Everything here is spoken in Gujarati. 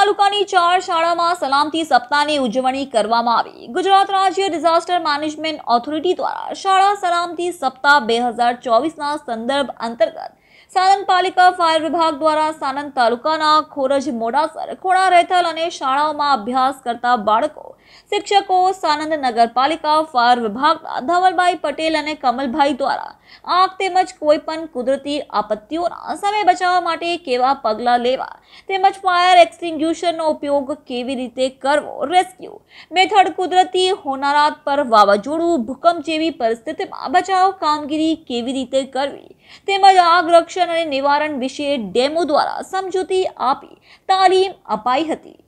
તાલુકાની ચાર શાળામાં સલામતી સપ્તાહની ઉજવણી કરવામાં આવી ગુજરાત રાજ્ય ડિઝાસ્ટર મેનેજમેન્ટ ઓથોરિટી દ્વારા શાળા સલામતી સપ્તાહ બે હજાર ચોવીસના સંદર્ભ અંતર્ગત સાણંદ પાલિકા ફાયર વિભાગ દ્વારા સાણંદ તાલુકાના ખોરજ મોડાસર ખોડા રહેથલ અને શાળાઓમાં અભ્યાસ કરતા બાળકો શિક્ષકો સાનંદ નગરપાલિકા ફાયર વિભાગ ધવલભાઈ પટેલ અને કમલભાઈ દ્વારા આગ તેમજ કોઈ પણ કુદરતી આપત્તિઓના સમય બચાવવા માટે કેવા પગલાં લેવા તેમજ ફાયર એક્સટિંગ્યુશનનો ઉપયોગ કેવી રીતે કરવો રેસ્ક્યુ મેથડ કુદરતી હોનારાત પર વાવાઝોડું ભૂકંપ જેવી પરિસ્થિતિમાં બચાવ કામગીરી કેવી રીતે કરવી તેમજ આગ રક્ષણ અને નિવારણ વિશે ડેમો દ્વારા સમજૂતી આપી તાલીમ અપાઈ હતી